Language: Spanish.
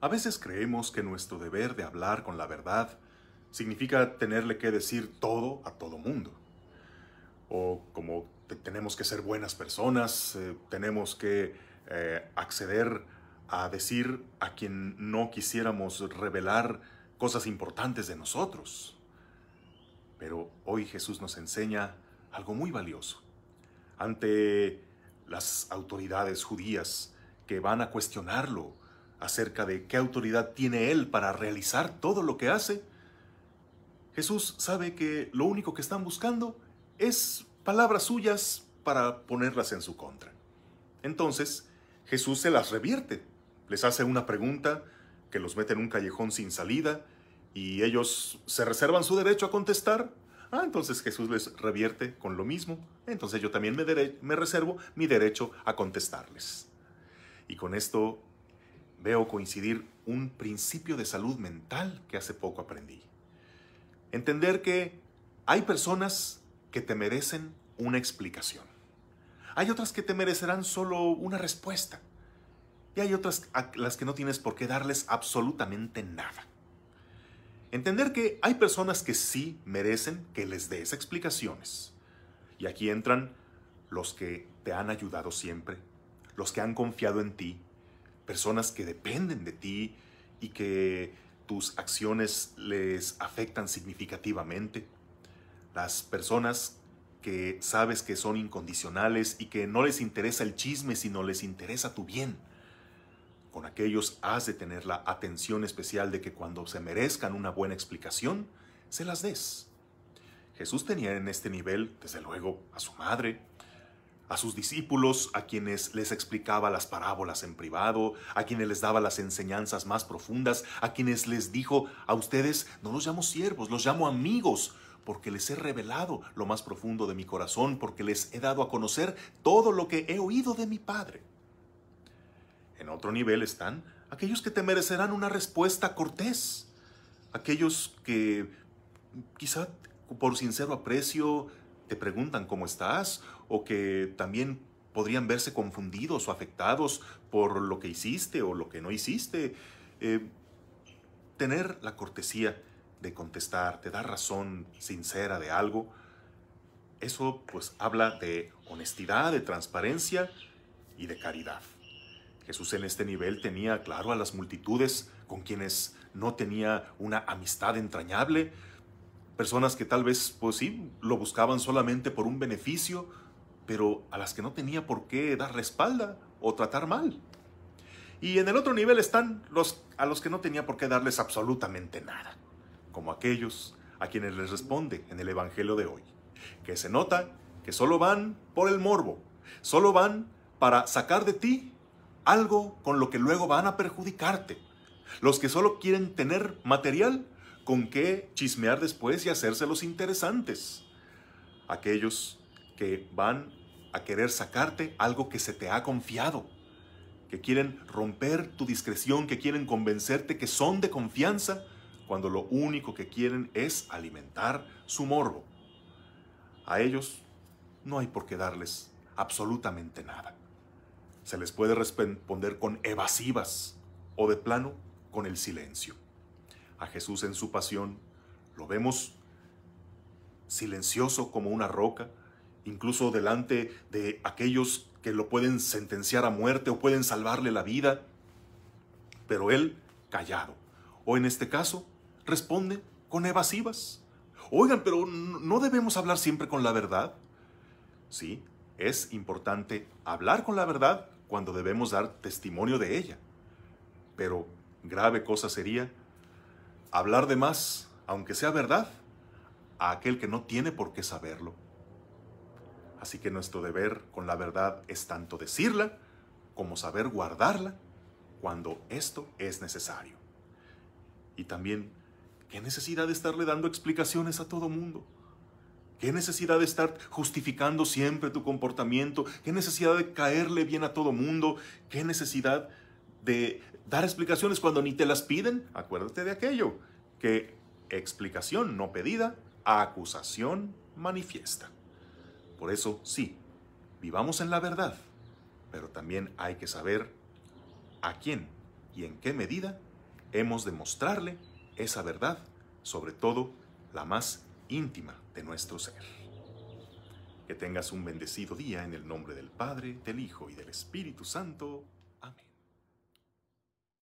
A veces creemos que nuestro deber de hablar con la verdad significa tenerle que decir todo a todo mundo. O como tenemos que ser buenas personas, eh, tenemos que eh, acceder a decir a quien no quisiéramos revelar cosas importantes de nosotros. Pero hoy Jesús nos enseña algo muy valioso. Ante las autoridades judías que van a cuestionarlo, acerca de qué autoridad tiene Él para realizar todo lo que hace, Jesús sabe que lo único que están buscando es palabras suyas para ponerlas en su contra. Entonces, Jesús se las revierte, les hace una pregunta que los mete en un callejón sin salida y ellos se reservan su derecho a contestar. Ah, entonces Jesús les revierte con lo mismo. Entonces yo también me, me reservo mi derecho a contestarles. Y con esto veo coincidir un principio de salud mental que hace poco aprendí. Entender que hay personas que te merecen una explicación. Hay otras que te merecerán solo una respuesta. Y hay otras a las que no tienes por qué darles absolutamente nada. Entender que hay personas que sí merecen que les des explicaciones. Y aquí entran los que te han ayudado siempre, los que han confiado en ti, personas que dependen de ti y que tus acciones les afectan significativamente, las personas que sabes que son incondicionales y que no les interesa el chisme, sino les interesa tu bien. Con aquellos has de tener la atención especial de que cuando se merezcan una buena explicación, se las des. Jesús tenía en este nivel, desde luego, a su madre, a sus discípulos, a quienes les explicaba las parábolas en privado, a quienes les daba las enseñanzas más profundas, a quienes les dijo, a ustedes no los llamo siervos, los llamo amigos, porque les he revelado lo más profundo de mi corazón, porque les he dado a conocer todo lo que he oído de mi Padre. En otro nivel están aquellos que te merecerán una respuesta cortés, aquellos que quizá por sincero aprecio te preguntan cómo estás o que también podrían verse confundidos o afectados por lo que hiciste o lo que no hiciste. Eh, tener la cortesía de contestar, te dar razón sincera de algo, eso pues habla de honestidad, de transparencia y de caridad. Jesús en este nivel tenía claro a las multitudes con quienes no tenía una amistad entrañable, personas que tal vez, pues sí, lo buscaban solamente por un beneficio, pero a las que no tenía por qué dar respalda espalda o tratar mal. Y en el otro nivel están los a los que no tenía por qué darles absolutamente nada, como aquellos a quienes les responde en el Evangelio de hoy, que se nota que solo van por el morbo, solo van para sacar de ti algo con lo que luego van a perjudicarte, los que solo quieren tener material con qué chismear después y hacerse interesantes. Aquellos que van a querer sacarte algo que se te ha confiado, que quieren romper tu discreción, que quieren convencerte que son de confianza, cuando lo único que quieren es alimentar su morbo. A ellos no hay por qué darles absolutamente nada. Se les puede responder con evasivas o de plano con el silencio a Jesús en su pasión, lo vemos silencioso como una roca, incluso delante de aquellos que lo pueden sentenciar a muerte o pueden salvarle la vida, pero él callado. O en este caso, responde con evasivas. Oigan, pero no debemos hablar siempre con la verdad. Sí, es importante hablar con la verdad cuando debemos dar testimonio de ella. Pero grave cosa sería hablar de más, aunque sea verdad, a aquel que no tiene por qué saberlo. Así que nuestro deber con la verdad es tanto decirla como saber guardarla cuando esto es necesario. Y también, ¿qué necesidad de estarle dando explicaciones a todo mundo? ¿Qué necesidad de estar justificando siempre tu comportamiento? ¿Qué necesidad de caerle bien a todo mundo? ¿Qué necesidad de de dar explicaciones cuando ni te las piden. Acuérdate de aquello, que explicación no pedida, acusación manifiesta. Por eso, sí, vivamos en la verdad, pero también hay que saber a quién y en qué medida hemos de mostrarle esa verdad, sobre todo la más íntima de nuestro ser. Que tengas un bendecido día en el nombre del Padre, del Hijo y del Espíritu Santo.